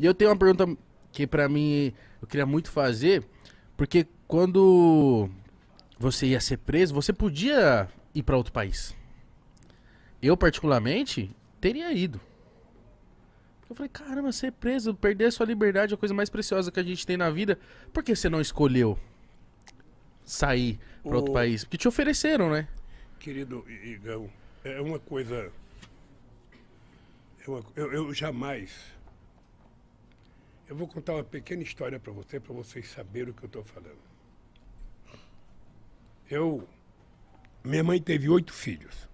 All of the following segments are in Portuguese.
E eu tenho uma pergunta que para mim eu queria muito fazer, porque quando você ia ser preso, você podia ir para outro país. Eu particularmente teria ido. Eu falei, caramba, ser preso, perder a sua liberdade é a coisa mais preciosa que a gente tem na vida. Por que você não escolheu sair para outro país? Porque te ofereceram, né? Querido Igão, é uma coisa. É uma... Eu, eu jamais eu vou contar uma pequena história para você, para vocês saberem o que eu estou falando. Eu. Minha mãe teve oito filhos.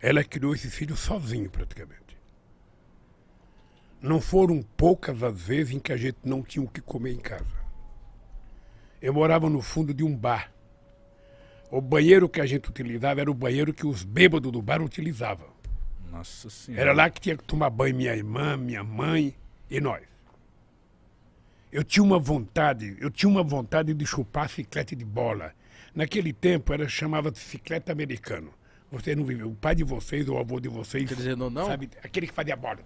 Ela criou esses filhos sozinho, praticamente. Não foram poucas as vezes em que a gente não tinha o que comer em casa. Eu morava no fundo de um bar. O banheiro que a gente utilizava era o banheiro que os bêbados do bar utilizavam. Nossa Senhora. Era lá que tinha que tomar banho minha irmã, minha mãe e nós. Eu tinha uma vontade, eu tinha uma vontade de chupar chiclete de bola. Naquele tempo era chamava chiclete americano. Você não viveu, o pai de vocês, ou o avô de vocês. Quer dizer, não, não? Sabe, aquele que fazia bola.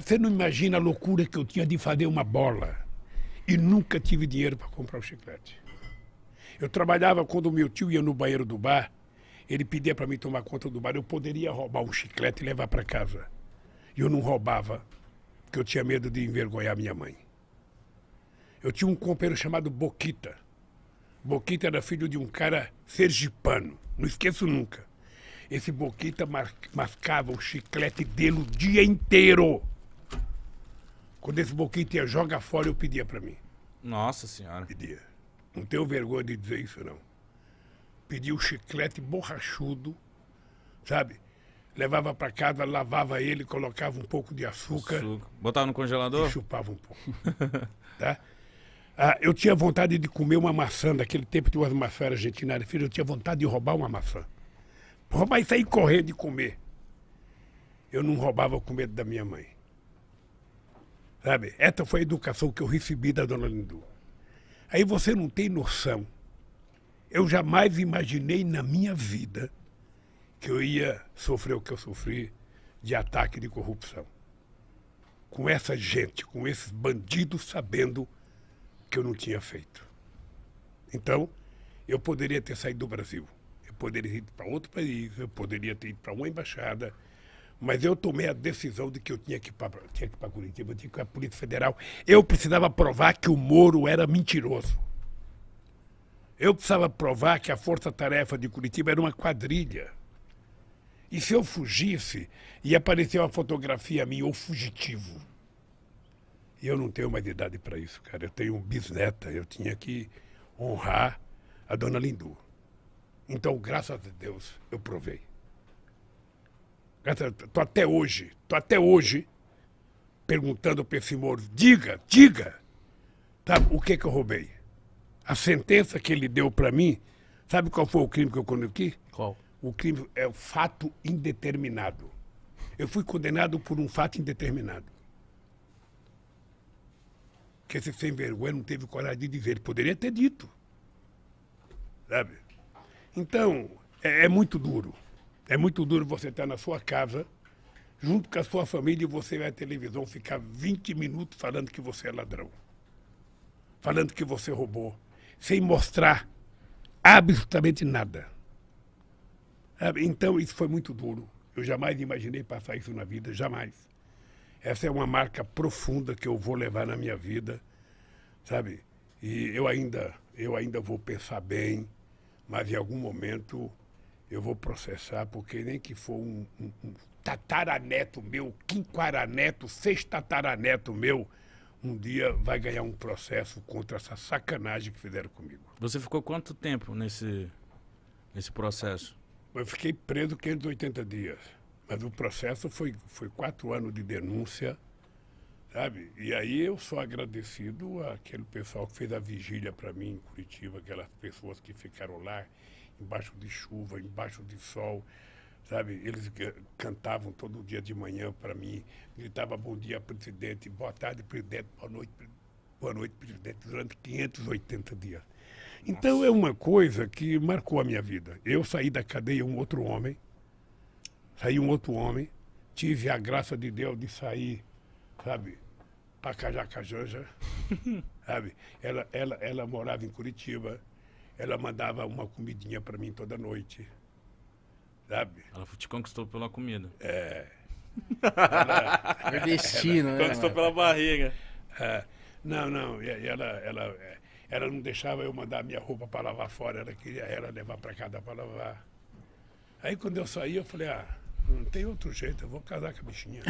Você não imagina a loucura que eu tinha de fazer uma bola. E nunca tive dinheiro para comprar o um chiclete. Eu trabalhava quando meu tio ia no banheiro do bar ele pedia para mim tomar conta do bar. Eu poderia roubar um chiclete e levar para casa. E eu não roubava, porque eu tinha medo de envergonhar minha mãe. Eu tinha um companheiro chamado Boquita. Boquita era filho de um cara sergipano. Não esqueço nunca. Esse Boquita mascava o chiclete dele o dia inteiro. Quando esse Boquita ia jogar fora, eu pedia para mim. Nossa senhora. Pedia. Não tenho vergonha de dizer isso, não pedia o chiclete borrachudo, sabe? Levava para casa, lavava ele, colocava um pouco de açúcar. açúcar. Botava no congelador? E chupava um pouco. tá? Ah, eu tinha vontade de comer uma maçã, naquele tempo tinha umas maçãs argentinas, eu tinha vontade de roubar uma maçã. Roubar e sair correndo de comer. Eu não roubava com medo da minha mãe. Sabe? Essa foi a educação que eu recebi da dona Lindu. Aí você não tem noção eu jamais imaginei na minha vida que eu ia sofrer o que eu sofri de ataque de corrupção. Com essa gente, com esses bandidos sabendo que eu não tinha feito. Então, eu poderia ter saído do Brasil, eu poderia ter ido para outro país, eu poderia ter ido para uma embaixada, mas eu tomei a decisão de que eu tinha que ir para, tinha Curitiba, eu tinha que ir para a Polícia Federal. Eu precisava provar que o Moro era mentiroso. Eu precisava provar que a força-tarefa de Curitiba era uma quadrilha. E se eu fugisse e aparecer uma fotografia minha, o fugitivo? E eu não tenho mais idade para isso, cara. Eu tenho um bisneta, eu tinha que honrar a dona Lindu. Então, graças a Deus, eu provei. Estou até hoje, estou até hoje perguntando para esse Moro, diga, diga, tá, o que, que eu roubei? A sentença que ele deu para mim, sabe qual foi o crime que eu cometi? Qual? O crime é o fato indeterminado. Eu fui condenado por um fato indeterminado. Que esse sem vergonha não teve coragem de dizer. Ele poderia ter dito. Sabe? Então, é, é muito duro. É muito duro você estar tá na sua casa, junto com a sua família, e você vai à televisão ficar 20 minutos falando que você é ladrão. Falando que você roubou sem mostrar absolutamente nada. Então isso foi muito duro. Eu jamais imaginei passar isso na vida, jamais. Essa é uma marca profunda que eu vou levar na minha vida, sabe? E eu ainda, eu ainda vou pensar bem, mas em algum momento eu vou processar, porque nem que for um, um, um tataraneto meu, quinquaraneto, sextataraneto meu, um dia vai ganhar um processo contra essa sacanagem que fizeram comigo. Você ficou quanto tempo nesse, nesse processo? Eu fiquei preso 580 dias. Mas o processo foi, foi quatro anos de denúncia, sabe? E aí eu sou agradecido àquele pessoal que fez a vigília para mim em Curitiba, aquelas pessoas que ficaram lá embaixo de chuva, embaixo de sol, sabe? Eles cantavam todo dia de manhã para mim, gritava bom dia, presidente, boa tarde, presidente, boa noite, boa noite, presidente, durante 580 dias. Então, Nossa. Então é uma coisa que marcou a minha vida. Eu saí da cadeia um outro homem, saí um outro homem, tive a graça de Deus de sair, sabe, para Cajacajanja, sabe? Ela, ela, ela morava em Curitiba, ela mandava uma comidinha para mim toda noite. Sabe? Ela te conquistou pela comida. É. Ela, né? Conquistou pela barriga. É. Não, não. E ela, ela, é, ela não deixava eu mandar minha roupa para lavar fora. Ela queria ela levar para casa para lavar. Aí quando eu saí, eu falei, ah, não tem outro jeito, eu vou casar com a bichinha.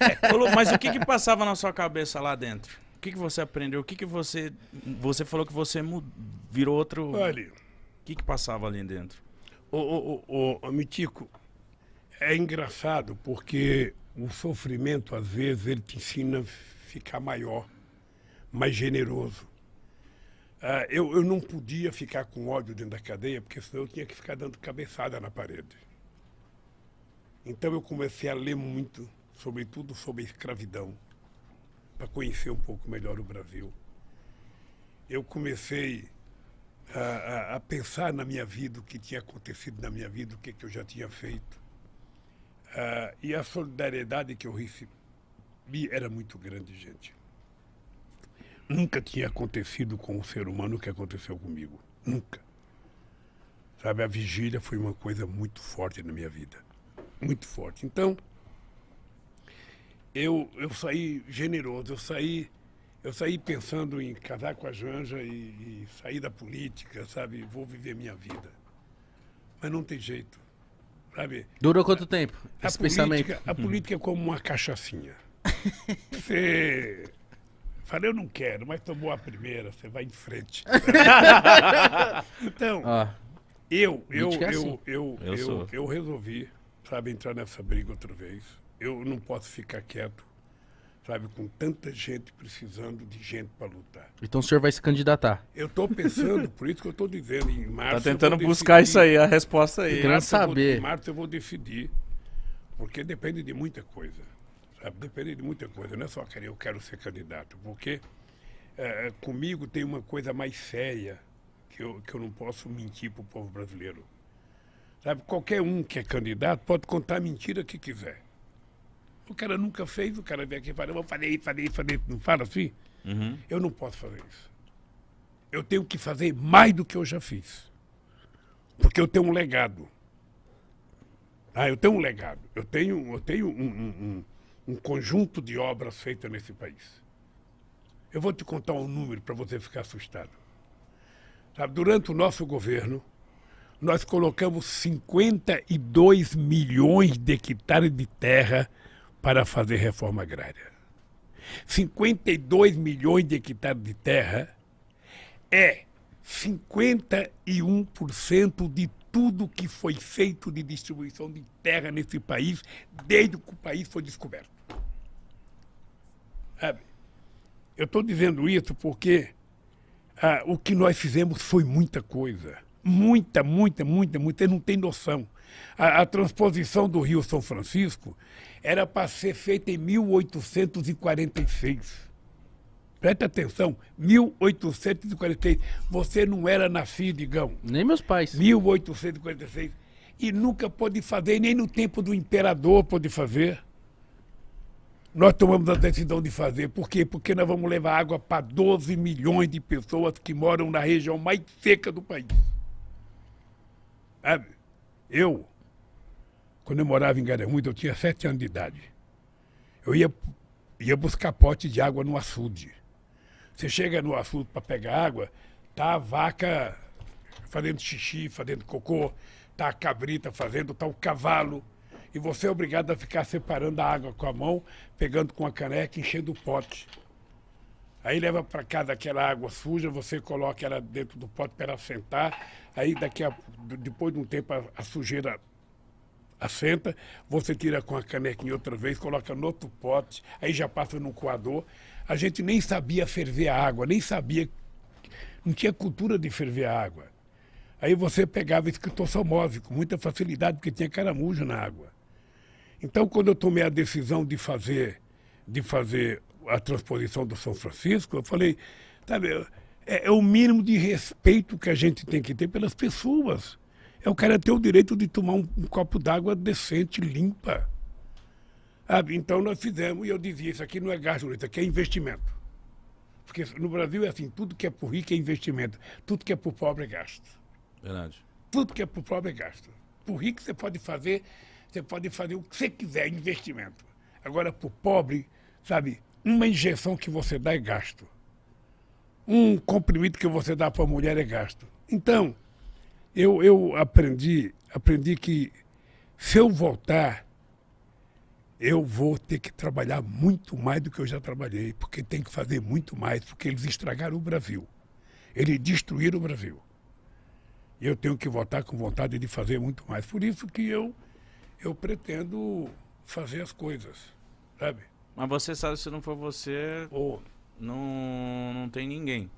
é, mas o que que passava na sua cabeça lá dentro? O que que você aprendeu? O que que você... Você falou que você mudou, virou outro... Olha... O que que passava ali dentro? Ô, ô, ô, Mitico, é engraçado porque o sofrimento, às vezes, ele te ensina a ficar maior, mais generoso. Uh, eu, eu não podia ficar com ódio dentro da cadeia, porque senão eu tinha que ficar dando cabeçada na parede. Então eu comecei a ler muito, sobretudo sobre a escravidão, para conhecer um pouco melhor o Brasil. Eu comecei a, a, pensar na minha vida, o que tinha acontecido na minha vida, o que, que eu já tinha feito. Uh, e a solidariedade que eu recebi era muito grande, gente. Nunca tinha acontecido com um ser humano o que aconteceu comigo. Nunca. Sabe, a vigília foi uma coisa muito forte na minha vida. Muito forte. Então, eu, eu saí generoso, eu saí eu saí pensando em casar com a Janja e, e sair da política, sabe? Vou viver minha vida. Mas não tem jeito, sabe? Durou quanto tempo a, esse pensamento? Política, a hum. política é como uma cachaçinha. Você falei eu não quero, mas tomou a primeira, você vai em frente. então, ah, eu, eu, é assim. eu, eu, eu, eu, eu, resolvi, sabe, entrar nessa briga outra vez. Eu não posso ficar quieto sabe, com tanta gente precisando de gente para lutar. Então o senhor vai se candidatar? Eu estou pensando, por isso que eu estou dizendo, em março. Está tentando buscar isso aí, a resposta aí. Querendo saber. Vou, em março eu vou decidir, porque depende de muita coisa, sabe? Depende de muita coisa. Não é só querer, eu quero ser candidato, porque é, comigo tem uma coisa mais séria que eu, que eu não posso mentir para o povo brasileiro. Sabe, qualquer um que é candidato pode contar a mentira que quiser. O cara nunca fez, o cara vem aqui e fala, eu falei isso, falei isso, falei isso. Não fala assim? Uhum. Eu não posso fazer isso. Eu tenho que fazer mais do que eu já fiz. Porque eu tenho um legado. Ah, eu tenho um legado. Eu tenho, eu tenho um, um, um, um conjunto de obras feitas nesse país. Eu vou te contar um número para você ficar assustado. Sabe, tá, durante o nosso governo, nós colocamos 52 milhões de hectares de terra para fazer reforma agrária. 52 milhões de hectares de terra é 51% de tudo que foi feito de distribuição de terra nesse país desde que o país foi descoberto. Sabe? Eu estou dizendo isso porque ah, o que nós fizemos foi muita coisa. Muita, muita, muita, muita. Você não tem noção. A, a transposição do Rio São Francisco era para ser feita em 1846. Presta atenção, 1846. Você não era nascido, digão. Nem meus pais. 1846. E nunca pôde fazer, nem no tempo do imperador pôde fazer. Nós tomamos a decisão de fazer. Por quê? Porque nós vamos levar água para 12 milhões de pessoas que moram na região mais seca do país. Sabe? Eu, quando eu morava em Garemundo, eu tinha sete anos de idade. Eu ia, ia buscar pote de água no açude. Você chega no açude para pegar água, tá a vaca fazendo xixi, fazendo cocô, tá a cabrita fazendo, tá o cavalo. E você é obrigado a ficar separando a água com a mão, pegando com a caneca, enchendo o pote. Aí leva para casa aquela água suja, você coloca ela dentro do pote para ela sentar. Aí daqui a, depois de um tempo a, a sujeira assenta, você tira com a canequinha outra vez, coloca no outro pote, aí já passa no coador. A gente nem sabia ferver a água, nem sabia, não tinha cultura de ferver a água. Aí você pegava escritossomose com muita facilidade, porque tinha caramujo na água. Então, quando eu tomei a decisão de fazer, de fazer a transposição do São Francisco, eu falei, sabe, é, é o mínimo de respeito que a gente tem que ter pelas pessoas. É o cara ter o direito de tomar um, um copo d'água decente, limpa. Sabe? Ah, então nós fizemos, e eu dizia, isso aqui não é gasto, isso aqui é investimento. Porque no Brasil é assim, tudo que é por rico é investimento, tudo que é por pobre é gasto. Verdade. Tudo que é por pobre é gasto. Por rico você pode fazer, você pode fazer o que você quiser, investimento. Agora, por pobre, sabe, uma injeção que você dá é gasto. Um comprimido que você dá para a mulher é gasto. Então, eu, eu aprendi, aprendi que se eu voltar, eu vou ter que trabalhar muito mais do que eu já trabalhei, porque tem que fazer muito mais, porque eles estragaram o Brasil. Eles destruíram o Brasil. E eu tenho que voltar com vontade de fazer muito mais. Por isso que eu, eu pretendo fazer as coisas, sabe? Mas você sabe, se não for você, oh. não, não tem ninguém.